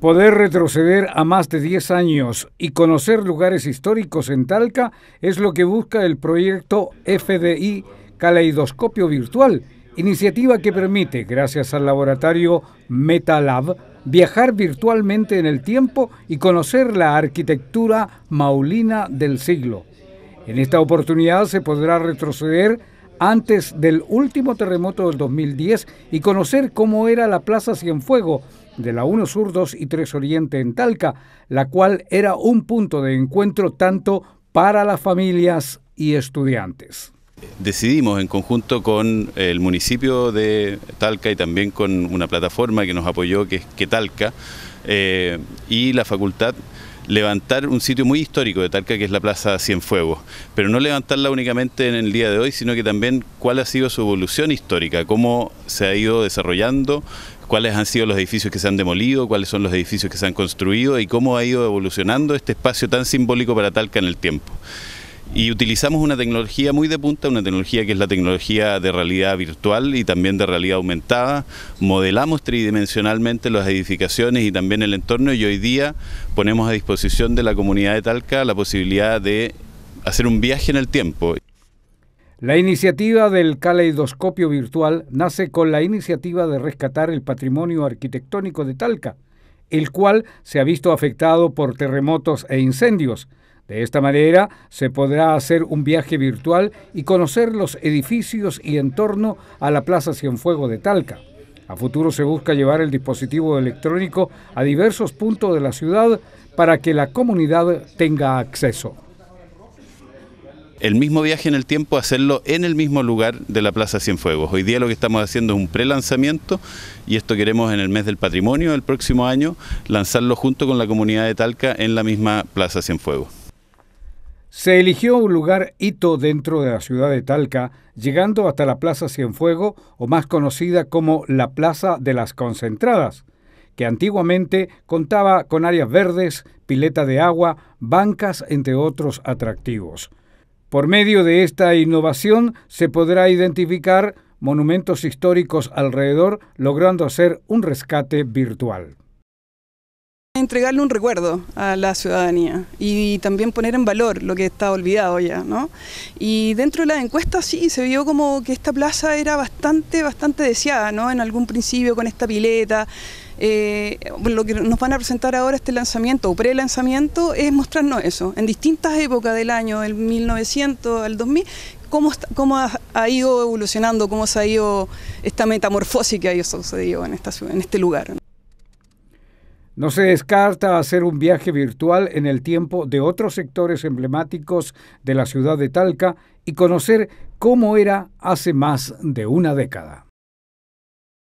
Poder retroceder a más de 10 años y conocer lugares históricos en Talca es lo que busca el proyecto FDI Caleidoscopio Virtual, iniciativa que permite, gracias al laboratorio MetaLab, viajar virtualmente en el tiempo y conocer la arquitectura maulina del siglo. En esta oportunidad se podrá retroceder antes del último terremoto del 2010 y conocer cómo era la Plaza Cienfuego de la 1 Sur 2 y 3 Oriente en Talca, la cual era un punto de encuentro tanto para las familias y estudiantes. Decidimos en conjunto con el municipio de Talca y también con una plataforma que nos apoyó, que es Que eh, y la facultad levantar un sitio muy histórico de Talca, que es la Plaza Cienfuegos, pero no levantarla únicamente en el día de hoy, sino que también cuál ha sido su evolución histórica, cómo se ha ido desarrollando, cuáles han sido los edificios que se han demolido, cuáles son los edificios que se han construido y cómo ha ido evolucionando este espacio tan simbólico para Talca en el tiempo y utilizamos una tecnología muy de punta, una tecnología que es la tecnología de realidad virtual y también de realidad aumentada. Modelamos tridimensionalmente las edificaciones y también el entorno y hoy día ponemos a disposición de la comunidad de Talca la posibilidad de hacer un viaje en el tiempo. La iniciativa del caleidoscopio virtual nace con la iniciativa de rescatar el patrimonio arquitectónico de Talca, el cual se ha visto afectado por terremotos e incendios. De esta manera se podrá hacer un viaje virtual y conocer los edificios y entorno a la Plaza Cienfuegos de Talca. A futuro se busca llevar el dispositivo electrónico a diversos puntos de la ciudad para que la comunidad tenga acceso. El mismo viaje en el tiempo, hacerlo en el mismo lugar de la Plaza Cienfuegos. Hoy día lo que estamos haciendo es un prelanzamiento y esto queremos en el mes del patrimonio, el próximo año, lanzarlo junto con la comunidad de Talca en la misma Plaza Cienfuegos. Se eligió un lugar hito dentro de la ciudad de Talca, llegando hasta la Plaza Cienfuego, o más conocida como la Plaza de las Concentradas, que antiguamente contaba con áreas verdes, pileta de agua, bancas, entre otros atractivos. Por medio de esta innovación se podrá identificar monumentos históricos alrededor, logrando hacer un rescate virtual. Entregarle un recuerdo a la ciudadanía y también poner en valor lo que está olvidado ya, ¿no? Y dentro de la encuesta sí, se vio como que esta plaza era bastante, bastante deseada, ¿no? En algún principio con esta pileta. Eh, lo que nos van a presentar ahora este lanzamiento o pre-lanzamiento es mostrarnos eso, en distintas épocas del año, del 1900 al 2000, cómo, ha, ido evolucionando, cómo se ha ido esta metamorfosis que ha ido sucedido en, en este lugar. No se descarta hacer un viaje virtual en el tiempo de otros sectores emblemáticos de la ciudad de Talca y conocer cómo era hace más de una década.